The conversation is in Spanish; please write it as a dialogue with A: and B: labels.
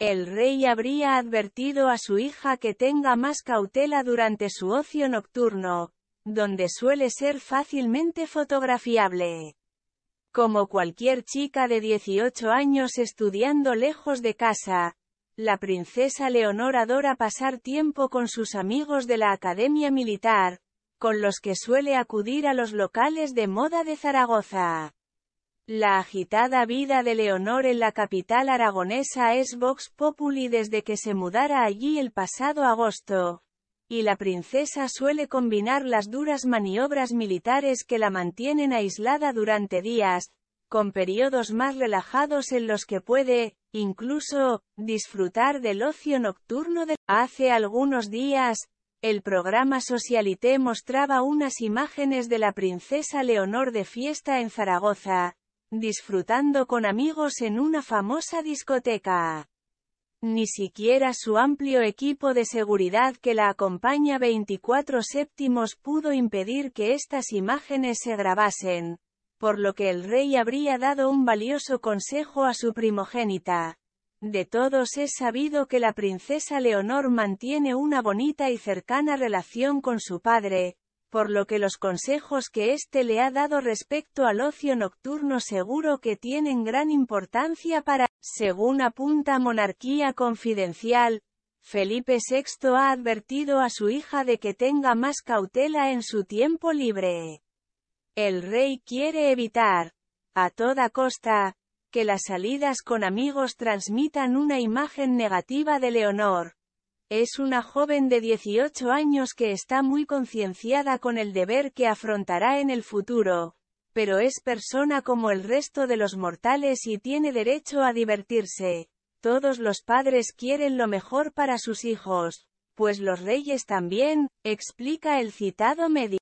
A: El rey habría advertido a su hija que tenga más cautela durante su ocio nocturno, donde suele ser fácilmente fotografiable. Como cualquier chica de 18 años estudiando lejos de casa, la princesa Leonor adora pasar tiempo con sus amigos de la Academia Militar, con los que suele acudir a los locales de moda de Zaragoza. La agitada vida de Leonor en la capital aragonesa es Vox Populi desde que se mudara allí el pasado agosto, y la princesa suele combinar las duras maniobras militares que la mantienen aislada durante días, con periodos más relajados en los que puede, incluso, disfrutar del ocio nocturno de... Hace algunos días, el programa Socialité mostraba unas imágenes de la princesa Leonor de fiesta en Zaragoza, disfrutando con amigos en una famosa discoteca. Ni siquiera su amplio equipo de seguridad que la acompaña 24 séptimos pudo impedir que estas imágenes se grabasen, por lo que el rey habría dado un valioso consejo a su primogénita. De todos es sabido que la princesa Leonor mantiene una bonita y cercana relación con su padre, por lo que los consejos que éste le ha dado respecto al ocio nocturno seguro que tienen gran importancia para, según apunta Monarquía Confidencial, Felipe VI ha advertido a su hija de que tenga más cautela en su tiempo libre. El rey quiere evitar, a toda costa, que las salidas con amigos transmitan una imagen negativa de Leonor, es una joven de 18 años que está muy concienciada con el deber que afrontará en el futuro, pero es persona como el resto de los mortales y tiene derecho a divertirse. Todos los padres quieren lo mejor para sus hijos, pues los reyes también, explica el citado médico.